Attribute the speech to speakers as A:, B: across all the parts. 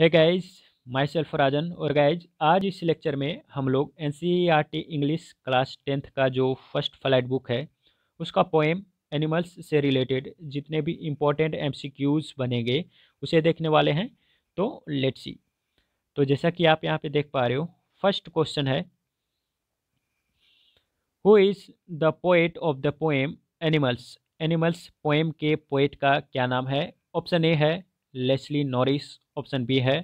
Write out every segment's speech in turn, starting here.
A: है guys my self राजन और guys आज इस लेक्चर में हम लोग एन इंग्लिश क्लास टेंथ का जो फर्स्ट फ्लाइट बुक है उसका पोएम एनिमल्स से रिलेटेड जितने भी इम्पोर्टेंट एम बनेंगे उसे देखने वाले हैं तो लेट सी तो जैसा कि आप यहाँ पे देख पा रहे हो फर्स्ट क्वेश्चन है who is the poet of the poem animals animals poem के पोएट का क्या नाम है ऑप्शन ए है लेस्ली नॉरिस ऑप्शन बी है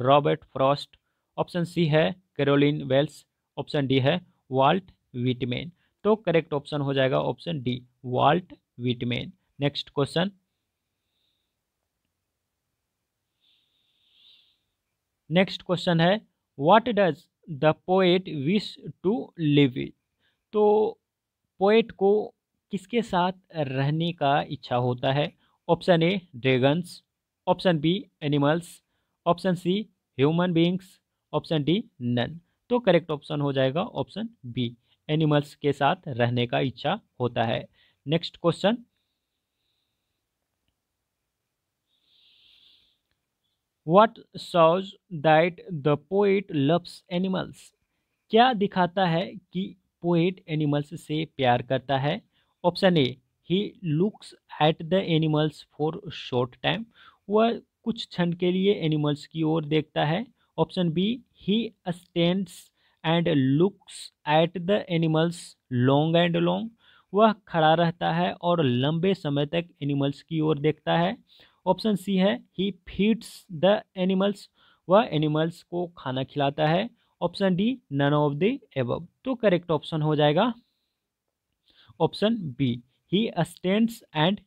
A: रॉबर्ट फ्रॉस्ट ऑप्शन सी है कैरोलिन वेल्स ऑप्शन डी है वाल्ट विटमैन तो करेक्ट ऑप्शन हो जाएगा option D Walt Whitman next question next question है what does the poet wish to live तो poet को किसके साथ रहने का इच्छा होता है option A dragons option B animals option C human beings option D none तो करेक्ट ऑप्शन हो जाएगा ऑप्शन बी एनिमल्स के साथ रहने का इच्छा होता है next question what shows that the poet loves animals क्या दिखाता है कि पोइट एनिमल्स से प्यार करता है option A he looks at the animals for short time वह कुछ क्षण के लिए एनिमल्स की ओर देखता है option B he stands and looks at the animals long and long वह खड़ा रहता है और लंबे समय तक एनिमल्स की ओर देखता है ऑप्शन सी है ही फीड्स द एनिमल्स वह एनिमल्स को खाना खिलाता है option D none of the above तो करेक्ट ऑप्शन हो जाएगा option B he stands and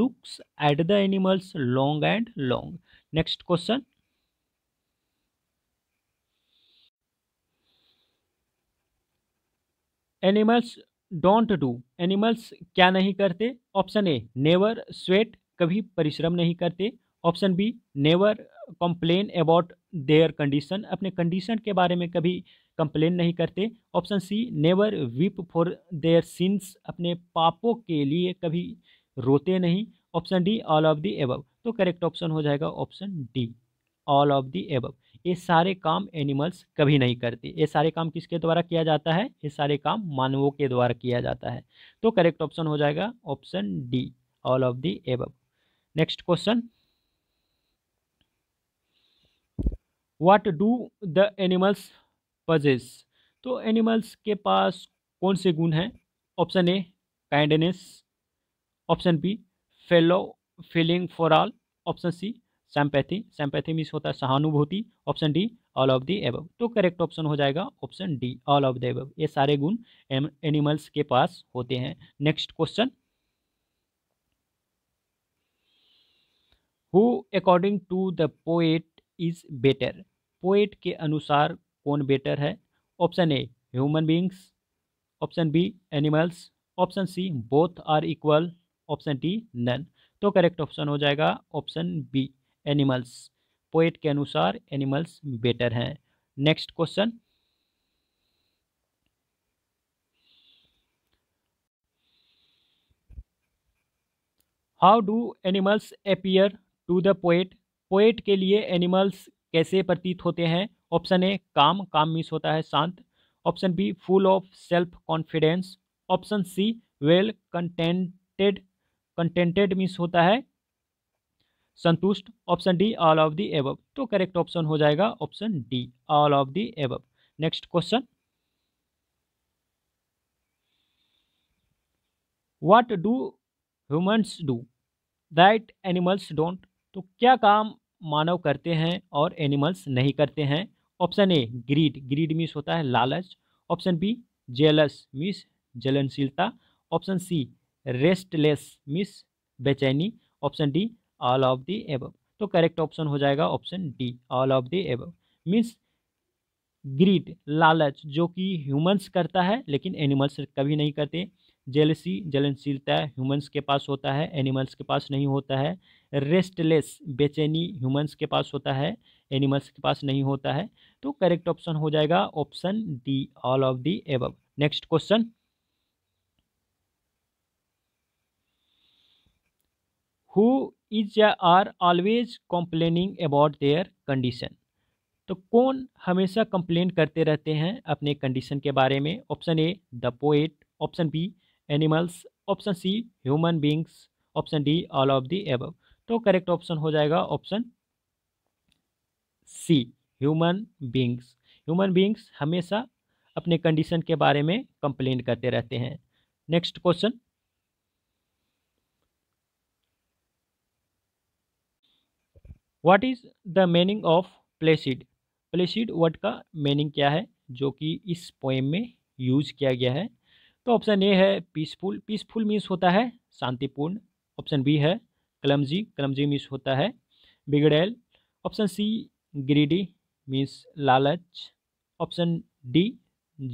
A: looks at the animals long and long next question animals don't do animals क्या नहीं करते ऑप्शन ए नेवर स्वेट कभी परिश्रम नहीं करते option B never complain about their condition अपने कंडीशन के बारे में कभी कंप्लेन नहीं करते option C never weep for their sins अपने पापों के लिए कभी रोते नहीं option D all of the above तो करेक्ट ऑप्शन हो जाएगा option D all of the above ये सारे काम एनिमल्स कभी नहीं करते ये सारे काम किसके द्वारा किया जाता है ये सारे काम मानवों के द्वारा किया जाता है तो करेक्ट ऑप्शन हो जाएगा option D all of the above next question what do the animals possess तो एनिमल्स के पास कौन से गुण हैं option A kindness option B fellow feeling for all option C sympathy sympathy means होता है सहानुभूति option D all of the above तो करेक्ट ऑप्शन हो जाएगा option D all of the above ये सारे गुण एनिमल्स के पास होते हैं next question who according to the poet is better poet के अनुसार कौन बेटर है option A human beings option B animals option C both are equal option D none तो करेक्ट ऑप्शन हो जाएगा ऑप्शन बी एनिमल्स पोएट के अनुसार animals better हैं next question how do animals appear to the poet poet के लिए animals कैसे प्रतीत होते हैं ऑप्शन ए काम काम मीन्स होता है शांत option B full of self confidence option C well contented contented means होता है संतुष्ट option D all of the above तो करेक्ट ऑप्शन हो जाएगा option D all of the above next question what do humans do that animals don't तो क्या काम मानव करते हैं और एनिमल्स नहीं करते हैं option A greed greed means होता है लालच ऑप्शन बी जेलस मीस जलनशीलता ऑप्शन सी रेस्टलेस मीस बेचैनी option D all of the above तो करेक्ट ऑप्शन हो जाएगा option D all of the above means grid लालच जो कि ह्यूमंस करता है लेकिन एनिमल्स कभी नहीं करते जेलसी जलनशीलता ह्यूमंस के पास होता है एनिमल्स के पास नहीं होता है रेस्टलेस बेचैनी ह्यूमंस के पास होता है एनिमल्स के पास नहीं होता है तो करेक्ट ऑप्शन हो जाएगा option D all of the above next question who is या are always complaining about their condition तो कौन हमेशा कंप्लेन करते रहते हैं अपने कंडीशन के बारे में option A the poet option B animals option C human beings option D all of the above तो करेक्ट ऑप्शन हो जाएगा option C human beings human beings हमेशा अपने कंडीशन के बारे में कंप्लेन करते रहते हैं next question what is the meaning of placid placid word का मीनिंग क्या है जो कि इस पोएम में यूज किया गया है तो ऑप्शन ए है पीसफुल पीसफुल मीन्स होता है शांतिपूर्ण ऑप्शन बी है कलमजी कलमजी मीन्स होता है बिगड़ैल ऑप्शन सी ग्रीडी मीन्स लालच ऑप्शन डी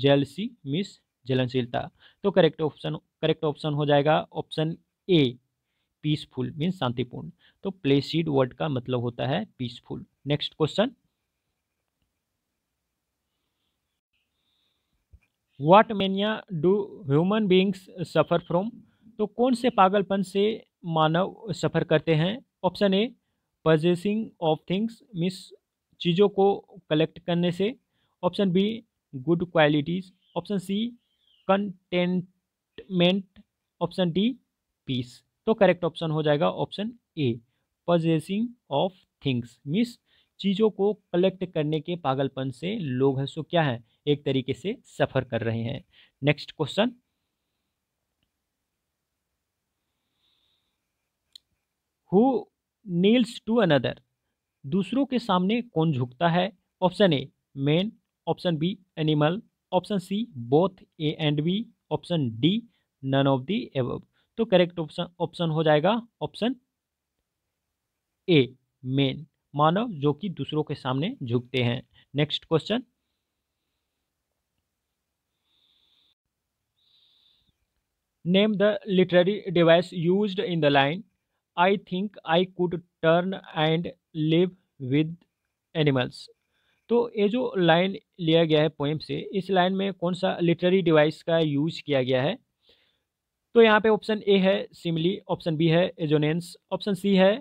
A: जेलसी मीन्स जलनशीलता तो करेक्ट ऑप्शन करेक्ट ऑप्शन हो जाएगा ऑप्शन ए पीसफुल मीन्स शांतिपूर्ण तो प्लेसिड वर्ड का मतलब होता है peaceful next question what mania do human beings suffer from तो कौन से पागलपन से मानव सफ़र करते हैं option A possessing of things means चीज़ों को कलेक्ट करने से option B good qualities option C contentment option D peace तो करेक्ट ऑप्शन हो जाएगा option A possessing of things means चीज़ों को कलेक्ट करने के पागलपन से लोग हैं सो क्या है एक तरीके से सफ़र कर रहे हैं next question who kneels to another दूसरों के सामने कौन झुकता है option A man option B animal option C both A and B option D none of the above तो करेक्ट ऑप्शन ऑप्शन हो जाएगा ऑप्शन ए मेन मानव जो कि दूसरों के सामने झुकते हैं next question name the literary device used in the line I think I could turn and live with animals तो ये जो लाइन लिया गया है पोएम से इस लाइन में कौन सा लिटरेरी डिवाइस का यूज किया गया है तो यहाँ पे ऑप्शन ए है सिमली ऑप्शन बी है एजोनेंस ऑप्शन सी है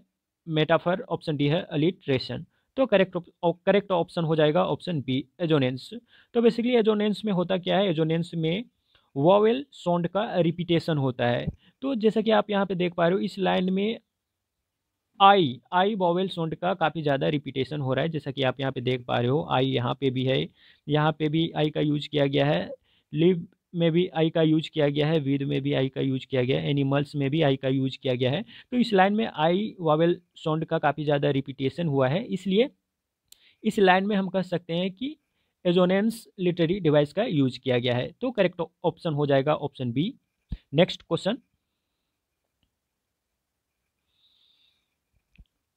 A: मेटाफर ऑप्शन डी है अलिट्रेशन तो करेक्ट करेक्ट ऑप्शन हो जाएगा ऑप्शन बी एजोनेंस तो बेसिकली एजोनेंस में होता क्या है एजोनेंस में वॉवेल साउंड का रिपीटेशन होता है तो जैसा कि आप यहाँ पे देख पा रहे हो इस लाइन में आई आई वॉवेल सोंड का काफ़ी ज़्यादा रिपीटेशन हो रहा है जैसा कि आप यहाँ पे देख पा रहे हो आई यहाँ पे भी है यहाँ पे भी आई का यूज किया गया है लिव में भी आई का यूज किया गया है विद में भी आई का यूज किया गया है एनिमल्स में भी आई का यूज किया गया है तो इस लाइन में आई वॉवेल साउंड का काफ़ी ज़्यादा रिपीटेशन हुआ है इसलिए इस लाइन में हम कह सकते हैं कि एजोनेंस लिटरी डिवाइस का यूज किया गया है तो करेक्ट ऑप्शन हो जाएगा option B next question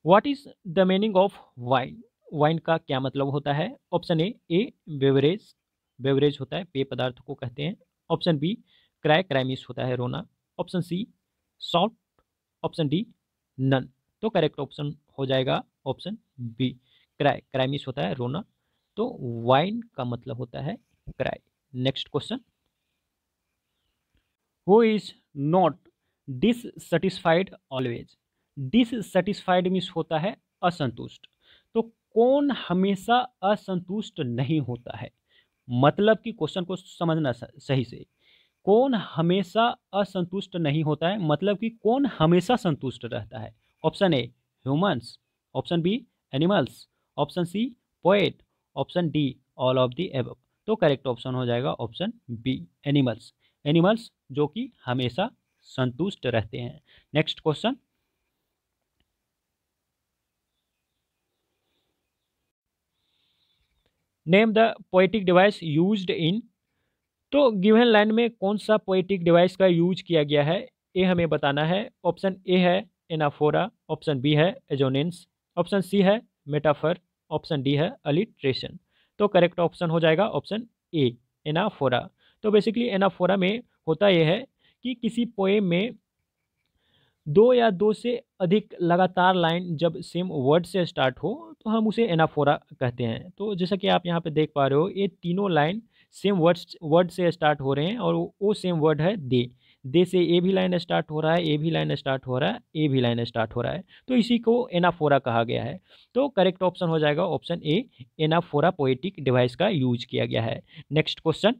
A: what is the meaning of wine wine का क्या मतलब होता है option A a beverage beverage होता है पेय पदार्थ को कहते हैं ऑप्शन बी क्राई क्राइमिस होता है रोना option C salt option D none तो करेक्ट ऑप्शन हो जाएगा ऑप्शन बी क्राई क्राइमिस होता है रोना तो वाइन का मतलब होता है cry next question who is not dissatisfied always dissatisfied means होता है असंतुष्ट तो कौन हमेशा असंतुष्ट नहीं होता है मतलब कि क्वेश्चन को समझना सही से कौन हमेशा असंतुष्ट नहीं होता है मतलब कि कौन हमेशा संतुष्ट रहता है option A humans option B animals option C poet option D all of the above तो करेक्ट ऑप्शन हो जाएगा ऑप्शन बी एनिमल्स एनिमल्स जो कि हमेशा संतुष्ट रहते हैं next question name the poetic device use in तो गिवन लाइन में कौन सा पोइटिक डिवाइस का यूज किया गया है ए हमें बताना है ऑप्शन ए है एनाफोरा ऑप्शन बी है एजोनेंस ऑप्शन सी है मेटाफर ऑप्शन डी है अलिट्रेशन तो करेक्ट ऑप्शन हो जाएगा ऑप्शन ए एनाफोरा तो बेसिकली एनाफोरा में होता यह है कि किसी पोएम में दो या दो से अधिक लगातार लाइन जब सेम वर्ड से स्टार्ट हो तो हम उसे एनाफोरा कहते हैं तो जैसा कि आप यहाँ पे देख पा रहे हो ये तीनों लाइन सेम वर्ड वर्ड से स्टार्ट हो रहे हैं और वो सेम वर्ड है दे दे से ए भी लाइन स्टार्ट हो रहा है ए भी लाइन स्टार्ट हो रहा है ए भी लाइन स्टार्ट हो रहा है तो इसी को एनाफोरा कहा गया है तो करेक्ट ऑप्शन हो जाएगा option A anaphora poetic device का यूज किया गया है next question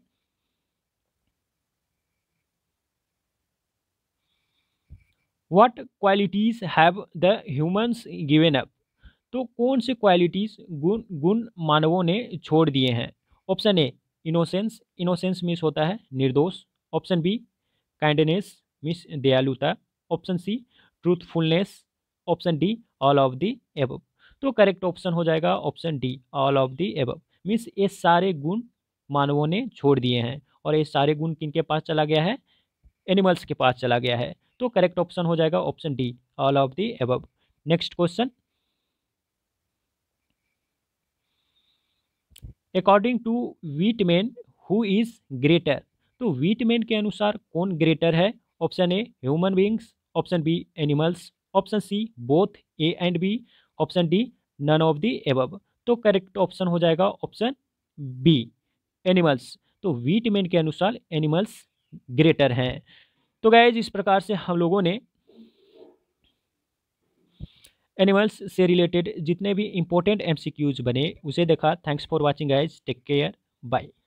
A: what qualities have the humans given up तो कौन से क्वालिटीज़ गुण गुण मानवों ने छोड़ दिए हैं option A innocence innocence means होता है निर्दोष ऑप्शन बी काइंडनेस मीन्स दयालुता option C truthfulness option D all of the above तो करेक्ट ऑप्शन हो जाएगा option D all of the above means ये सारे गुण मानवों ने छोड़ दिए हैं और ये सारे गुण किन के पास चला गया है एनिमल्स के पास चला गया है तो करेक्ट ऑप्शन हो जाएगा option D all of the above next question according to Whitman who is greater तो वीटमैन के अनुसार कौन ग्रेटर है option A human beings option B animals option C both A and B option D none of the above तो correct option हो जाएगा option B animals तो वीटमैन के अनुसार एनिमल्स ग्रेटर हैं तो गैज इस प्रकार से हम लोगों ने एनिमल्स से रिलेटेड जितने भी इंपॉर्टेंट एमसीक्यूज बने उसे देखा thanks for watching guys take care bye